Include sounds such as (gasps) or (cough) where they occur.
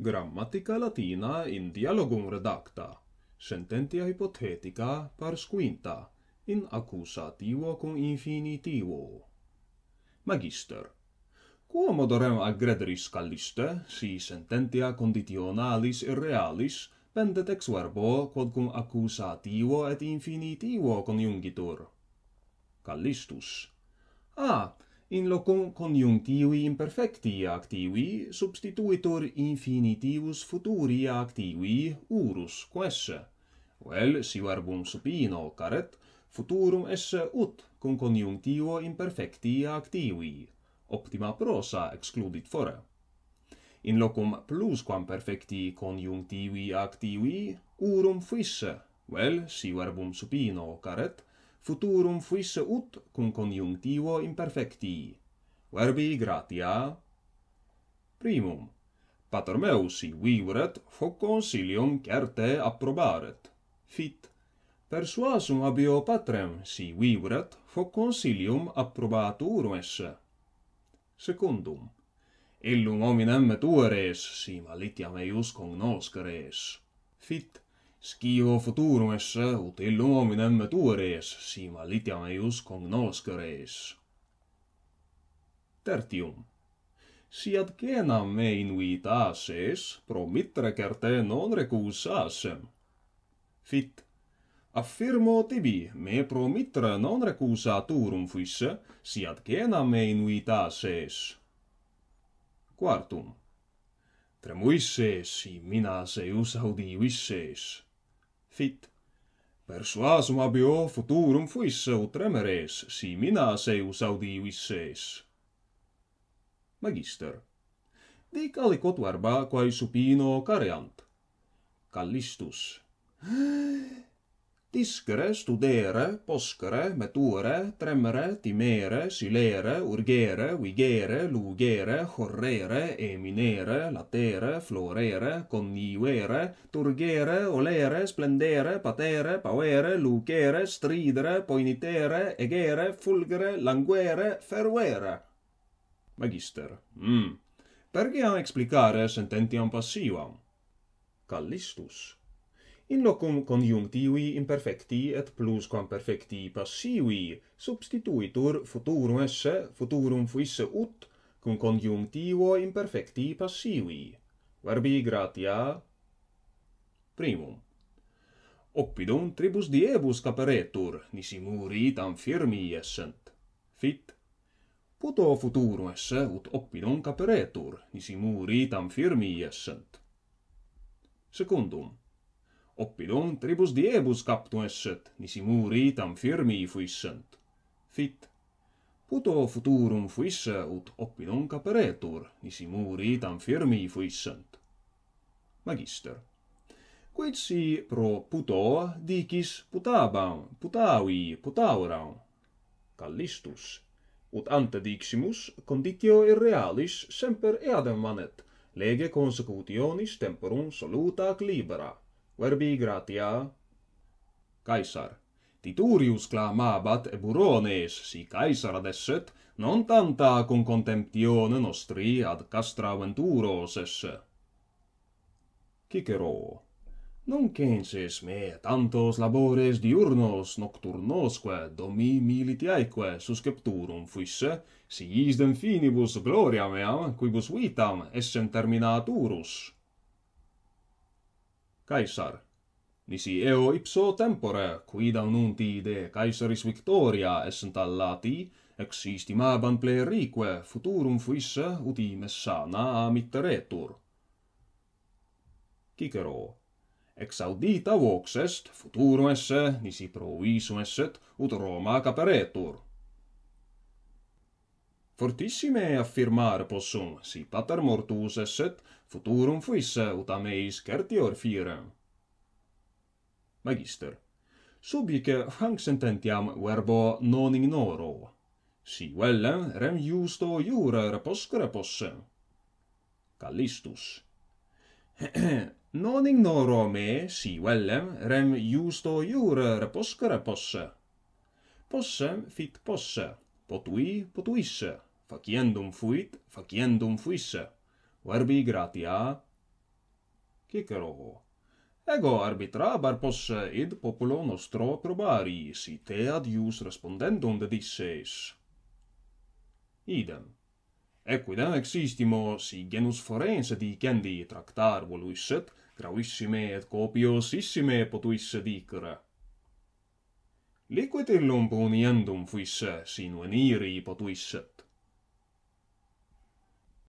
grammatica latina in dialogum redacta, sententia hypothetica pars quinta, in accusativo cum infinitivo. Magister, quomo dorem calliste, si sententia conditionalis irrealis, pendet ex verbo quod cum accusativo et infinitivo coniungitur? Callistus, ah, in locum coniunctivi imperfecti activi substituitur infinitivus futuri activi urus quesse. Vel, si verbum supino caret, futurum esse ut cum coniunctivo imperfecti activi. Optima prosa excludit fore. In locum plusquam perfecti coniunctivi activi, urum fisse, vel, si verbum supino caret, futurum fuisse ut cum coniunctivo imperfecti. Verbi gratia. Primum. Pater meu si vivret, hoc consilium certe approbaret. Fit. Persuasum abio patrem si vivret, hoc consilium approbatur esse. Secundum. Illum hominem tueres, si malitiam eius cognoscere Fit. Fit scio futurum esse ut illum hominem et ueres, si malitiam eius cognoscereis. Tertium. Si ad genam me pro promittere certe non recusasem. Fit. Affirmo tibi, me promittere non recusaturum fisse, si ad genam me inuitases. Quartum. Tremuisse si minas eius audivisses fit. Persuasum abio futurum fuis utremeres, si mina seus audivis Magister. Dic aliquot verba quae supino careant. Callistus. (gasps) Hm, discere, studere, poscere, metuere, tremere, timere, silere, urgere, vigere, lugere, horrere, eminere, latere, florere, coniuere, turgere, olere, splendere, patere, pauere, lucere, stridere, poinitere, egere, fulgere, languere, feruere. Magister. Mm. Perge a explicare sententiam passivam. Callistus in locum conjunctivi imperfecti et plus quam perfecti passivi substituitur futurum esse futurum fuisse ut cum conjunctivo imperfecti passivi verbi gratia primum oppidum tribus diebus caperetur nisi muri tam firmi essent fit puto futurum esse ut oppidum caperetur nisi muri tam firmi essent secundum oppidum tribus diebus captum esset, nisi muri tam firmi fuissent. Fit. Puto futurum fuisse, ut oppidum caperetur, nisi muri tam firmi fuissent. Magister. Quid si pro puto dicis putabam, putavi, putauram? Callistus. Ut ante diximus, conditio irrealis semper eadem manet, lege consecutionis temporum soluta ac libera verbi gratia caesar titurius clamabat e burones si caesar adesset non tanta con contemptione nostri ad castra venturo sesse cicero non censes me tantos labores diurnos nocturnosque domi militiaeque suscepturum fuisse si isdem finibus gloria eam cuibus vitam essem terminaturus Caesar. Nisi eo ipso tempore, quida nunti de Caesaris Victoria essent allati, ex istimaban plerique futurum fuisse uti messana amitteretur. Cicero. Ex audita vox est, futurum esse, nisi provisum esset, ut Roma caperetur. Fortissime affirmar possum, si pater mortus esset, futurum fuisse ut ameis certior fire. Magister, subique hanc sententiam verbo non ignoro. Si velle, rem justo iure reposcere posse. Callistus. (clears throat) non ignoro me, si velle, rem justo iure reposcere posse. Posse fit posse, potui potuisse faciendum fuit, faciendum fuisse. Verbi gratia. Cicero. Ego arbitra bar posse id populo nostro probari, si te ad ius respondendum dedisseis. Idem. Equidem existimo, si genus forense dicendi tractar voluisset, grauissime et copiosissime potuisse dicere. Liquid illum puniendum fuisse, sinu eniri potuisset.